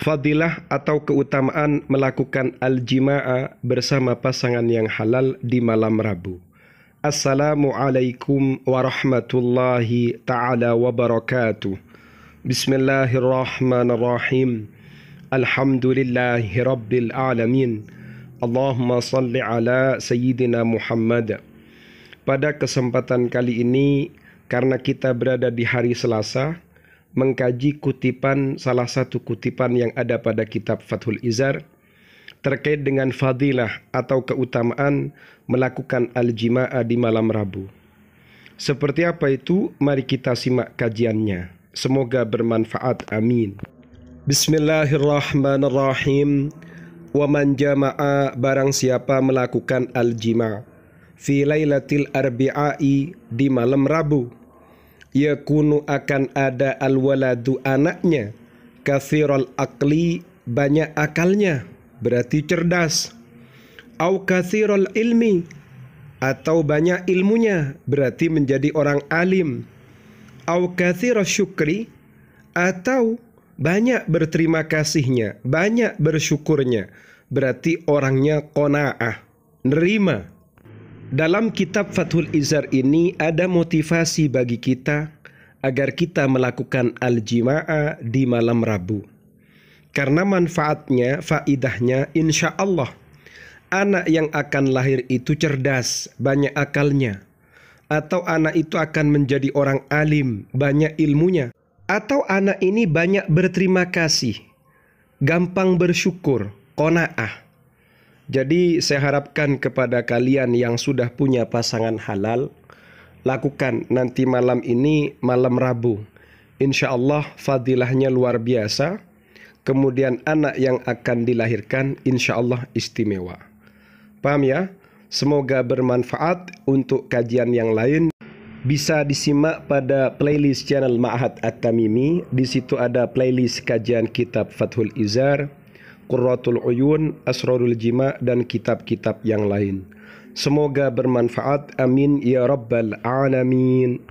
fadilah atau keutamaan melakukan al-jima'a bersama pasangan yang halal di malam Rabu. Assalamualaikum warahmatullahi taala wabarakatuh. Bismillahirrahmanirrahim. Alhamdulillahi alamin. Allahumma salli ala sayyidina Muhammad. Pada kesempatan kali ini karena kita berada di hari Selasa, mengkaji kutipan salah satu kutipan yang ada pada kitab Fathul Izar terkait dengan fadilah atau keutamaan melakukan al jimaa di malam Rabu. Seperti apa itu? Mari kita simak kajiannya. Semoga bermanfaat. Amin. Bismillahirrahmanirrahim. Wa man jama'a barang siapa melakukan al-jima' fi lailatil arbi'ai di malam Rabu yakunu akan ada alwaladu anaknya Kasirul akli banyak akalnya berarti cerdas au kasirul ilmi atau banyak ilmunya berarti menjadi orang alim au kasirul syukri atau banyak berterima kasihnya banyak bersyukurnya berarti orangnya kona'ah nerima dalam kitab Fathul Izar ini ada motivasi bagi kita agar kita melakukan al jimaa di malam Rabu. Karena manfaatnya, faidahnya insya Allah. Anak yang akan lahir itu cerdas, banyak akalnya. Atau anak itu akan menjadi orang alim, banyak ilmunya. Atau anak ini banyak berterima kasih, gampang bersyukur, kona'ah. Jadi saya harapkan kepada kalian yang sudah punya pasangan halal, lakukan nanti malam ini malam Rabu. Insya Allah fadilahnya luar biasa. Kemudian anak yang akan dilahirkan insya Allah istimewa. Paham ya? Semoga bermanfaat untuk kajian yang lain. Bisa disimak pada playlist channel Ma'had At-Tamimi. Di situ ada playlist kajian kitab Fathul Izar Qurratul Uyun, Asrarul Jima, dan kitab-kitab yang lain. Semoga bermanfaat. Amin ya rabbal alamin.